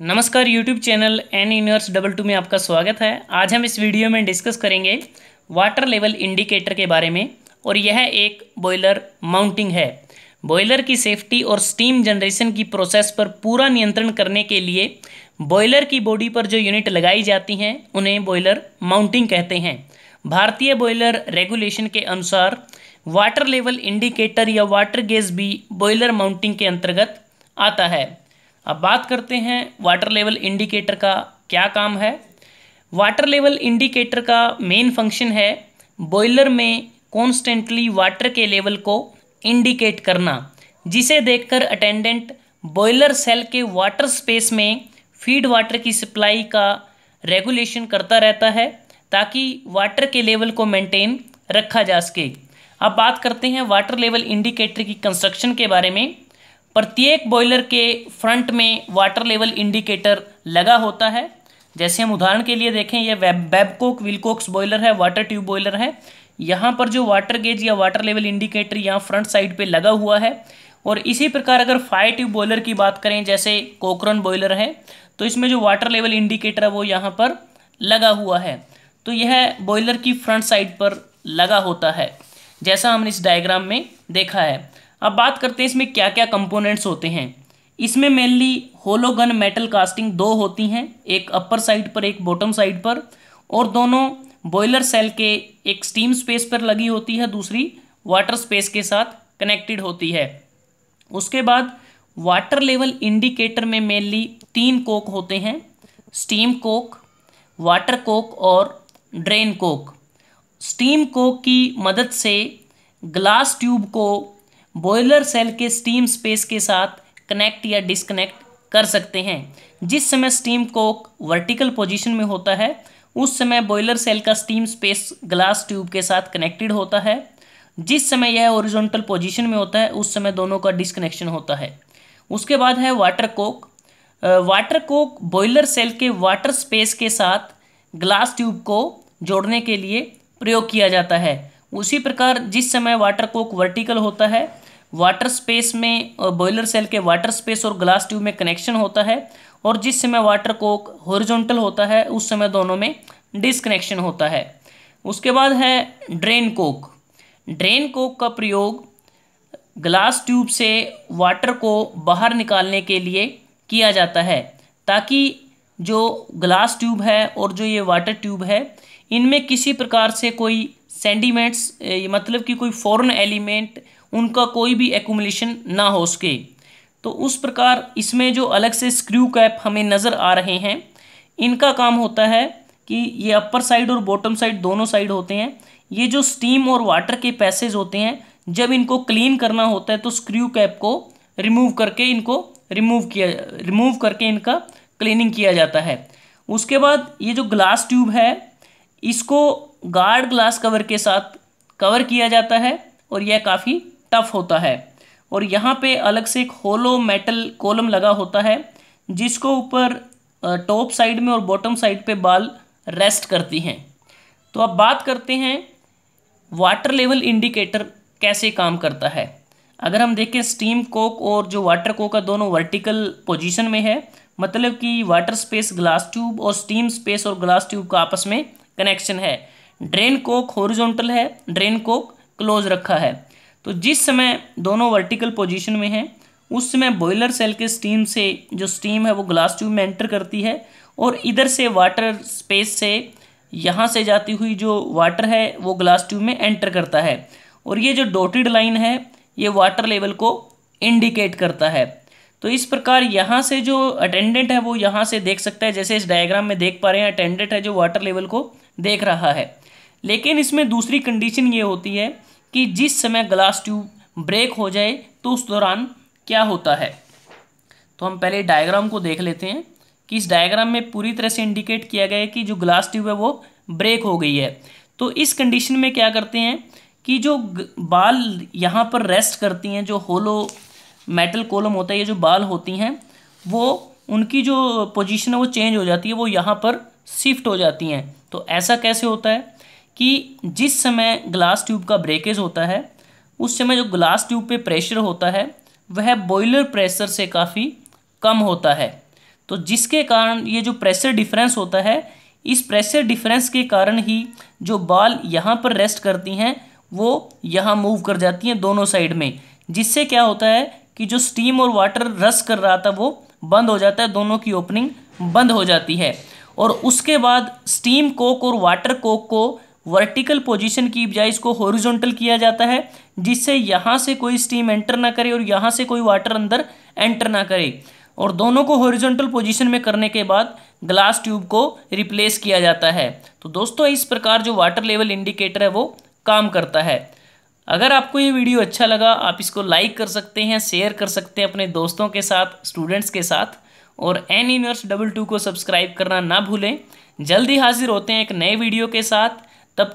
नमस्कार YouTube channel N universe double two में आपका स्वागत है आज हम इस वीडियो में डिस्कस करेंगे वाटर लेवल इंडिकेटर के बारे में और यह एक बॉयलर माउंटिंग है बॉयलर की सेफ्टी और स्टीम जनरेशन की प्रोसेस पर पूरा नियंत्रण करने के लिए बॉयलर की बॉडी पर जो यूनिट लगाई जाती हैं उन्हें बॉयलर माउंटिंग कहते हैं भारतीय बॉयलर रेगुलेशन के अनुसार वाटर लेवल इंडिकेटर या वाटर गेज भी बॉयलर माउंटिंग के अंतर्गत आता है अब बात करते हैं वाटर लेवल इंडिकेटर का क्या काम है वाटर लेवल इंडिकेटर का मेन फंक्शन है बॉयलर में कॉन्स्टेंटली वाटर के लेवल को इंडिकेट करना जिसे देखकर अटेंडेंट बॉयलर सेल के वाटर स्पेस में फीड वाटर की सप्लाई का रेगुलेशन करता रहता है ताकि वाटर के लेवल को मेंटेन रखा जा सके अब बात करते हैं वाटर लेवल इंडिकेटर की कंस्ट्रक्शन के बारे में प्रत्येक बॉयलर के फ्रंट में वाटर लेवल इंडिकेटर लगा होता है जैसे हम उदाहरण के लिए देखें यह वेब वेबकोक विलकोक्स बॉयलर है वाटर ट्यूब बॉयलर है यहाँ पर जो वाटर गेज या वाटर लेवल इंडिकेटर यहाँ फ्रंट साइड पे लगा हुआ है और इसी प्रकार अगर फायर ट्यूब बॉयलर की बात करें जैसे कोकरन बॉयलर है तो इसमें जो वाटर लेवल इंडिकेटर है वो यहाँ पर लगा हुआ है तो यह बॉयलर की फ्रंट साइड पर लगा होता है जैसा हमने इस डायग्राम में देखा है अब बात करते हैं इसमें क्या क्या कंपोनेंट्स होते हैं इसमें मेनली होलोगन मेटल कास्टिंग दो होती हैं एक अपर साइड पर एक बॉटम साइड पर और दोनों बॉयलर सेल के एक स्टीम स्पेस पर लगी होती है दूसरी वाटर स्पेस के साथ कनेक्टेड होती है उसके बाद वाटर लेवल इंडिकेटर में मेनली तीन कोक होते हैं स्टीम कोक वाटर कोक और ड्रेन कोक स्टीम कोक की मदद से ग्लास ट्यूब को बॉयलर सेल के स्टीम स्पेस के साथ कनेक्ट या डिसकनेक्ट कर सकते हैं जिस समय स्टीम कोक वर्टिकल पोजीशन में होता है उस समय बॉयलर सेल का स्टीम स्पेस ग्लास ट्यूब के साथ कनेक्टेड होता है जिस समय यह ओरिजोनटल पोजिशन में होता है उस समय दोनों का डिसकनेक्शन होता है उसके बाद है water cock water cock boiler shell के वाटर स्पेस के साथ ग्लास ट्यूब को जोड़ने के लिए प्रयोग किया जाता है उसी प्रकार जिस समय वाटर कोक वर्टिकल होता है वाटर स्पेस में बॉयलर सेल के वाटर स्पेस और ग्लास ट्यूब में कनेक्शन होता है और जिस समय वाटर कोक हॉरिजॉन्टल होता है उस समय दोनों में डिसकनेक्शन होता है उसके बाद है ड्रेन कोक ड्रेन कोक का प्रयोग ग्लास ट्यूब से वाटर को बाहर निकालने के लिए किया जाता है ताकि जो ग्लास ट्यूब है और जो ये वाटर ट्यूब है इनमें किसी प्रकार से कोई सेंडिमेंट्स मतलब कि कोई फॉरन एलिमेंट उनका कोई भी एकोमलेशन ना हो सके तो उस प्रकार इसमें जो अलग से स्क्रू कैप हमें नज़र आ रहे हैं इनका काम होता है कि ये अपर साइड और बॉटम साइड दोनों साइड होते हैं ये जो स्टीम और वाटर के पैसेज होते हैं जब इनको क्लीन करना होता है तो स्क्रू कैप को रिमूव करके इनको रिमूव किया रिमूव करके इनका क्लीनिंग किया जाता है उसके बाद ये जो ग्लास ट्यूब है इसको गार्ड ग्लास कवर के साथ कवर किया जाता है और यह काफ़ी टफ होता है और यहाँ पे अलग से एक होलो मेटल कॉलम लगा होता है जिसको ऊपर टॉप साइड में और बॉटम साइड पे बाल रेस्ट करती हैं तो अब बात करते हैं वाटर लेवल इंडिकेटर कैसे काम करता है अगर हम देखें स्टीम कोक और जो वाटर कोक का दोनों वर्टिकल पोजीशन में है मतलब कि वाटर स्पेस ग्लास ट्यूब और स्टीम स्पेस और ग्लास ट्यूब का आपस में कनेक्शन है ड्रेन कोक हॉरिजॉन्टल है ड्रेन कोक क्लोज रखा है तो जिस समय दोनों वर्टिकल पोजीशन में हैं उस समय बॉयलर सेल के स्टीम से जो स्टीम है वो ग्लास ट्यूब में एंटर करती है और इधर से वाटर स्पेस से यहाँ से जाती हुई जो वाटर है वो ग्लास ट्यूब में एंटर करता है और ये जो डोटेड लाइन है ये वाटर लेवल को इंडिकेट करता है तो इस प्रकार यहाँ से जो अटेंडेंट है वो यहाँ से देख सकता है जैसे इस डायग्राम में देख पा रहे हैं अटेंडेंट है जो वाटर लेवल को देख रहा है लेकिन इसमें दूसरी कंडीशन ये होती है कि जिस समय ग्लास ट्यूब ब्रेक हो जाए तो उस दौरान क्या होता है तो हम पहले डायग्राम को देख लेते हैं कि इस डायग्राम में पूरी तरह से इंडिकेट किया गया है कि जो ग्लास ट्यूब है वो ब्रेक हो गई है तो इस कंडीशन में क्या करते हैं कि जो बाल यहाँ पर रेस्ट करती हैं जो होलो मेटल कॉलम होता है ये जो बाल होती हैं वो उनकी जो पोजीशन है वो चेंज हो जाती है वो यहाँ पर शिफ्ट हो जाती हैं तो ऐसा कैसे होता है कि जिस समय ग्लास ट्यूब का ब्रेकेज होता है उस समय जो ग्लास ट्यूब पे प्रेशर होता है वह बॉयलर प्रेशर से काफ़ी कम होता है तो जिसके कारण ये जो प्रेशर डिफरेंस होता है इस प्रेशर डिफरेंस के कारण ही जो बाल यहाँ पर रेस्ट करती हैं वो यहाँ मूव कर जाती हैं दोनों साइड में जिससे क्या होता है कि जो स्टीम और वाटर रस कर रहा था वो बंद हो जाता है दोनों की ओपनिंग बंद हो जाती है और उसके बाद स्टीम कोक और वाटर कोक को वर्टिकल पोजीशन की बजाय इसको हॉरिजॉन्टल किया जाता है जिससे यहाँ से कोई स्टीम एंटर ना करे और यहाँ से कोई वाटर अंदर एंटर ना करे और दोनों को हॉरिजॉन्टल पोजीशन में करने के बाद ग्लास ट्यूब को रिप्लेस किया जाता है तो दोस्तों इस प्रकार जो वाटर लेवल इंडिकेटर है वो काम करता है अगर आपको ये वीडियो अच्छा लगा आप इसको लाइक कर सकते हैं शेयर कर सकते हैं अपने दोस्तों के साथ स्टूडेंट्स के साथ और एन यूनिवर्स डबल टू को सब्सक्राइब करना ना भूलें जल्दी हाजिर होते हैं एक नए वीडियो के साथ तब तक